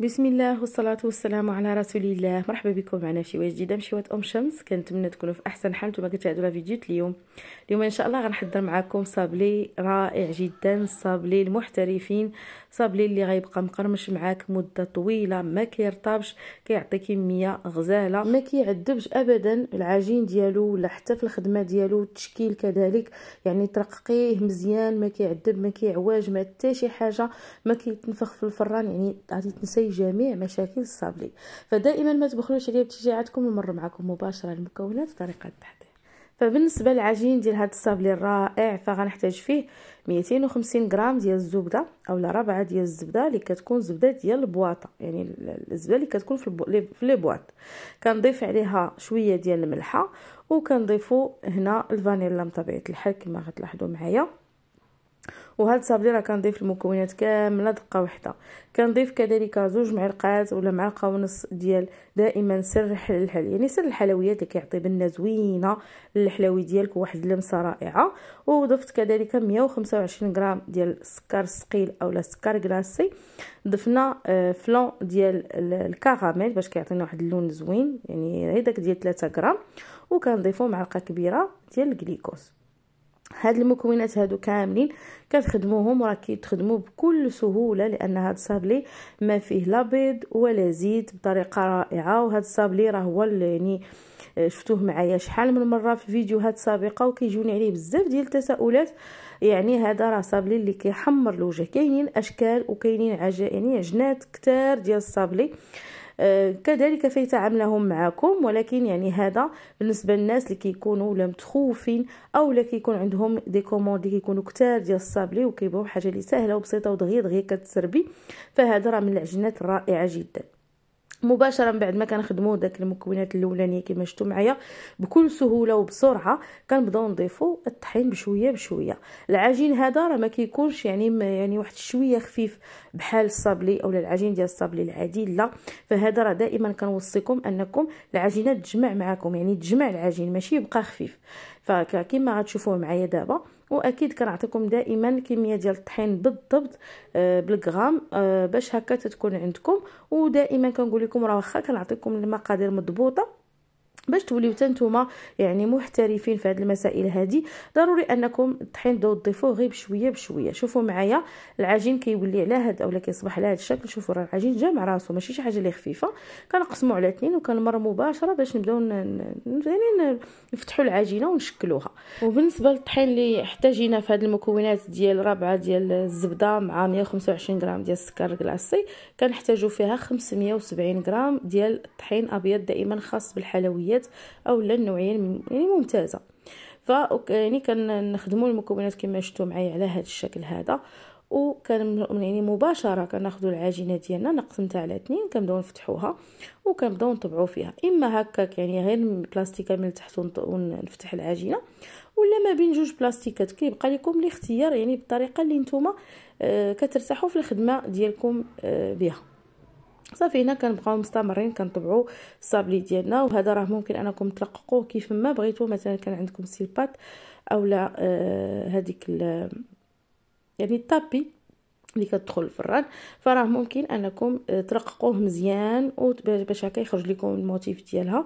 بسم الله والصلاة والسلام على رسول الله مرحبا بكم معنا في شويه جديده مشوات ام شمس كنتمنى تكونوا في احسن حال نتوما كتشاهدوا لا فيديو اليوم اليوم ان شاء الله غنحضر معكم صابلي رائع جدا صابلي المحترفين صابلي اللي غيبقى مقرمش معاك مده طويله ما كيرطابش كيعطي كميه غزاله ما كيعذبش ابدا العجين ديالو ولا حتى في الخدمه ديالو التشكيل كذلك يعني ترققيه مزيان ما كيعذب ما كيعواج ما حتى شي حاجه ما كيتنفخ في الفران يعني غادي تنسي جميع مشاكل الصابلي فدائما ما تبخلوش عليا بتشجيعاتكم ونمر معكم مباشره المكونات بطريقه التحضير فبالنسبه للعجين ديال هذا الصابلي الرائع فغنحتاج فيه 250 غرام ديال الزبده اولا ربعه ديال الزبده اللي كتكون زبده ديال البواطه يعني الزبده اللي كتكون في البو... في لي بواط كنضيف عليها شويه ديال الملحه وكنضيفوا هنا الفانيلا بطبيعه الحال كما غتلاحظوا معايا وهاد الصابليره كنضيف المكونات كامله دقه واحده كنضيف كذلك زوج معلقات ولا معلقه ونص ديال دائما سر الحل يعني سر الحلويات اللي كيعطي بنه زوينه للحلاوي ديالك واحد اللمسه رائعه وضفت كذلك 125 غرام ديال السكر ثقيل اولا السكر كلاصي ضفنا آه، فلون ديال الكراميل باش كيعطينا واحد اللون زوين يعني هذاك ديال 3 غرام وكنضيفو معلقه كبيره ديال الجليكوز هاد المكونات هادو كاملين كتخدموهم وراه كيتخدموا بكل سهوله لان هاد الصابلي ما فيه لا بيض ولا زيت بطريقه رائعه وهاد الصابلي راه هو يعني آه، شفتوه معايا شحال من مره في فيديوهات سابقه وكيجوني عليه بزاف ديال التساؤلات يعني هذا راه صابلي اللي كيحمر الوجه كاينين اشكال وكاينين عجائن يعني عجنات كتار ديال الصابلي آه، كذلك فيتعاملهم معكم ولكن يعني هذا بالنسبه للناس اللي كيكونوا ولا متخوفين او اللي كيكون عندهم دي كوموند اللي كيكونوا كتار ديال الصابلي وكيبغيو حاجه اللي سهله وبسيطه ودغيا دغيا كتسربي فهذا راه من العجينات الرائعه جدا مباشره من بعد ما كنخدموا داك المكونات الاولانيه كما شفتوا معايا بكل سهوله وبسرعه كنبداو نضيفوا الطحين بشويه بشويه العجين هذا راه ما كيكونش يعني يعني واحد شويه خفيف بحال الصابلي اولا العجين ديال الصابلي العادي لا فهذا راه دائما كنوصيكم انكم العجينه تجمع معكم يعني تجمع العجين ماشي يبقى خفيف فكما غتشوفوه معايا دابا واكيد كنعطيكم دائما كميه ديال الطحين بالضبط آه، بالغرام آه، باش هكا تتكون عندكم ودائما كنقول لكم راه واخا كنعطيكم المقادير مضبوطه باش توليو حتى نتوما يعني محترفين في هذه المسائل هذه ضروري انكم الطحين تضيفوه غير بشويه بشويه شوفوا معايا العجين كيولي على هذا اولا كيصبح على هذا الشكل شوفوا راه العجين جا مع راسو ماشي شي حاجه اللي خفيفه كنقسمو على اثنين وكنمر مباشره باش نبداو يعني نفتحوا العجينه ونشكلوها وبالنسبه للطحين اللي احتاجينا في هذه المكونات ديال ربعه ديال الزبده مع 125 غرام ديال السكر الكلاصي كنحتاجو فيها 570 غرام ديال الطحين ابيض دائما خاص بالحلويات الحلويات اولا النوعيه يعني ممتازه ف يعني كنخدموا المكونات كما شفتوا معايا على هذا الشكل هذا وكان يعني مباشره كناخذوا العجينه ديالنا نقسمتها على اثنين كنبداو نفتحوها وكنبداو نطبعو فيها اما هكاك يعني غير بلاستيكه من التحت ونفتح العجينه ولا ما بين جوج بلاستيكات كيبقى لكم الاختيار يعني بالطريقه اللي نتوما آه، كترتاحوا في الخدمه ديالكم آه، بها صافي هنا كنبقاو مستمرين كنطبعوا الصابلي ديالنا وهذا راه ممكن انكم تلققوه كيف ما بغيتو مثلا كان عندكم سيلبات اولا آه هذيك يعني الطابي اللي كتدخل الفران فراه ممكن انكم آه، ترققوه مزيان باش هكا يخرج لكم الموتيف ديالها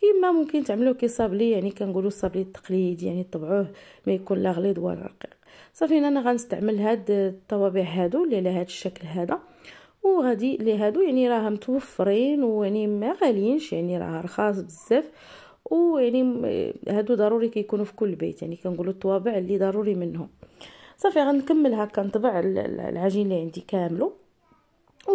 كيما ممكن تعملوه كي صابلي يعني كنقولوا الصابلي التقليدي يعني طبعوه ما يكون لا غليظ ولا رقيق صافي هنا انا غنستعمل هاد الطوابع هادو اللي على هاد الشكل هذا وغادي لهادو يعني راه متوفرين ويعني ما غاليينش يعني راه رخاص بزاف ويعني هادو ضروري كيكونوا في كل بيت يعني كنقولوا الطوابع اللي ضروري منهم صافي غنكمل هكا نطبع العجين اللي عندي كامله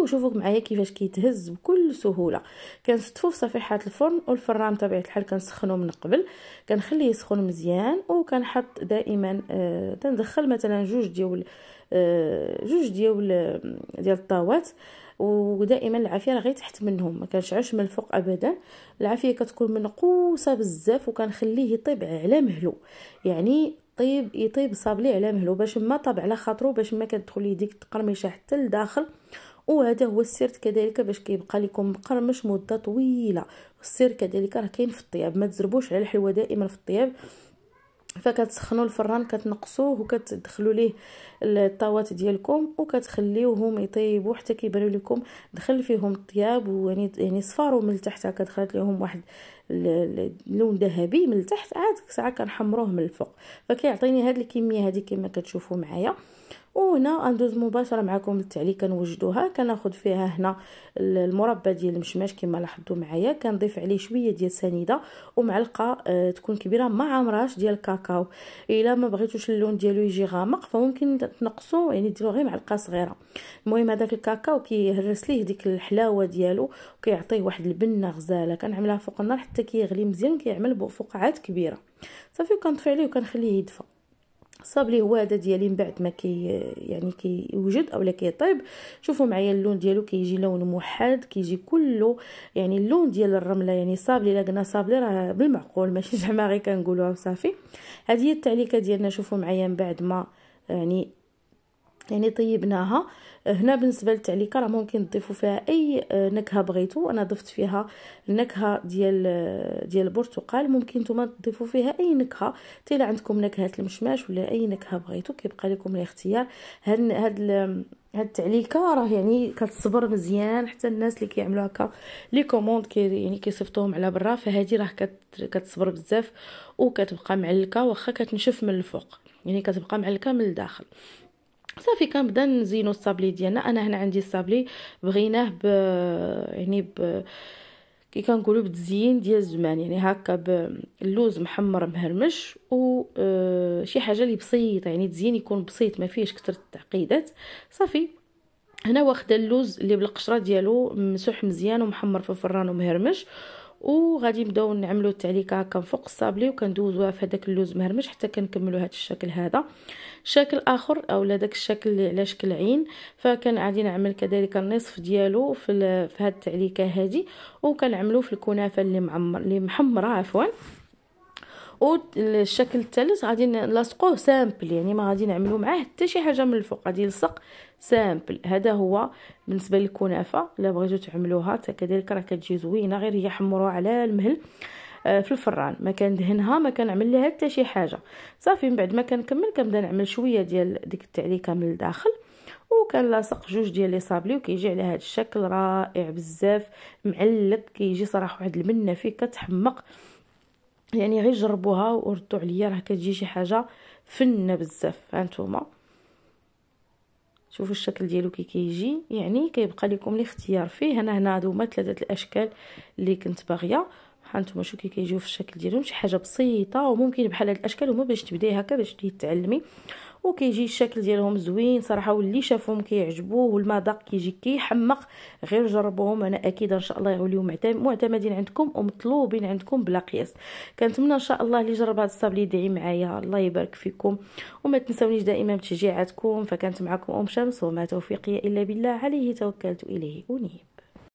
وشوفوا معايا كيفاش كيتهز بكل سهوله كنصطفو في صفيحه الفرن والفران بطبيعه الحال كنسخنو من قبل كنخليه يسخن مزيان وكنحط دائما آه تندخل مثلا جوج ديال آه جوج ديال ديال الطاوات ودائما العافيه راه غير تحت منهم ما كنشعش من الفوق ابدا العافيه كتكون منقوصه بزاف وكنخليه يطيب على مهلو يعني طيب يطيب صابلي على مهلو باش ما طاب على خاطرو باش ما كتدخل يديك تقرمشه حتى لداخل وهذا هو السر كذلك باش كيبقى لكم مقرمش مده طويله السر كذلك راه كاين في الطياب ما تزربوش على الحلوه دائما في الطياب فكتسخنوا الفران كتنقصوه وكتدخلوا ليه الطاوات ديالكم وكتخليوهم يطيبوا حتى كيبانوا لكم دخل فيهم الطياب ويعني يعني صفاروا من تحت كدخلت لهم واحد اللون ذهبي من التحت عاد ديك الساعه كنحمروه من الفوق فكيعطيني هاد الكميه هادي كما كتشوفوا معايا وهنا غندوز مباشره معكم للتعليق كنوجدوها كناخذ فيها هنا المربى ديال المشماش كما لاحظتوا معايا كنضيف عليه شويه ديال السنيده ومعلقه آه تكون كبيره ما عمراش ديال الكاكاو الا ما بغيتوش اللون ديالو يجي غامق فممكن تنقصوا يعني ديروا غير معلقه صغيره المهم هذاك الكاكاو كيهرس ليه ديك الحلاوه ديالو وكيعطيه واحد البنه غزاله كنعملها فوق النار حتى كيغلي مزيان كيعمل فقاعات كبيره صافي كنطفي عليه وكنخليه يدفى صابلي هو هذا ديالي من بعد ما كي يعني كيوجد اولا كيطيب شوفوا معايا اللون ديالو كيجي لون موحد كيجي كله يعني اللون ديال الرمله يعني صابلي الا قلنا صابلي راه بالمعقول ماشي زعما غير كنقولوها وصافي هذه هي التعليكه ديالنا شوفوا معايا من بعد ما يعني يعني طيبناها هنا بالنسبه للتعليكه راه ممكن تضيفوا فيها اي آه، نكهه بغيتو انا ضفت فيها النكهه ديال آه، ديال البرتقال ممكن نتوما تضيفوا فيها اي نكهه حتى عندكم نكهه المشماش ولا اي نكهه بغيتو كيبقى لكم الاختيار هاد هاد هاد التعليكه راه يعني كتصبر مزيان حتى الناس اللي كيعملوا هكا لي كوموند كي يعني كيصيفطوهم على برا فهادي راه كتصبر بزاف وكتبقى معلكه واخا كتنشف من الفوق يعني كتبقى معلكه من الداخل صافي كنبدا نزينو الصابلي ديالنا انا هنا عندي الصابلي بغيناه ب يعني ب كي كنقولوا بتزيين ديال الزمان يعني هكا باللوز محمر مهرمش و آه، شي حاجه اللي بسيطه يعني تزيين يكون بسيط ما فيهش كثر التعقيدات صافي هنا واخده اللوز اللي بالقشره ديالو مسوح مزيان ومحمر في الفران ومهرمش وغادي نبداو نعملو التعليكه هكا من فوق الصابلي وكندوزوها في هذاك اللوز مهرمش حتى كنكملو هذا الشكل هذا شكل اخر اولا داك الشكل اللي على شكل عين فكان غادي نعمل كذلك النصف ديالو في, في هاد التعليكه هذه وكنعملو في الكنافه اللي معمر اللي محمره عفوا والشكل الثالث غادي نلاصقوه سامبل يعني ما غادي نعملو معاه حتى شي حاجه من الفوق غادي يلصق سامبل هذا هو بالنسبه للكنافه الا بغيتو تعملوها حتى كذلك راه كتجي زوينه غير هي حمروها على المهل آه، في الفران ما كندهنها ما كنعمل لها حتى شي حاجه صافي من بعد ما كنكمل كنبدا نعمل شويه ديال ديك التعليكه من الداخل وكنلاصق جوج ديال لي صابلي وكيجي على هذا الشكل رائع بزاف معلق كيجي صراحه واحد المنه فيه كتحمق يعني غير جربوها وردوا عليا راه كتجي شي حاجه فنه بزاف هانتوما شوفوا الشكل ديالو كي كيجي يعني كيبقى لكم الاختيار فيه انا هنا هادو هما ثلاثه الاشكال اللي كنت باغيه ها نتوما شو كي كيجيو في الشكل ديالهم شي حاجه بسيطه وممكن بحال هاد الاشكال هما باش تبداي هكا باش تعلمي وكيجي الشكل ديالهم زوين صراحه واللي شافهم كيعجبوه والمذاق كيجي كيحمق غير جربوهم انا اكيد ان شاء الله يوليو معتمدين عندكم ومطلوبين عندكم بلا قياس كنتمنى ان شاء الله اللي جرب هذا الصابلي يدعي معايا الله يبارك فيكم وما تنسونيش دائما بتشجيعاتكم فكانت معكم ام شمس وما توفيقي الا بالله عليه توكلت اليه ونيب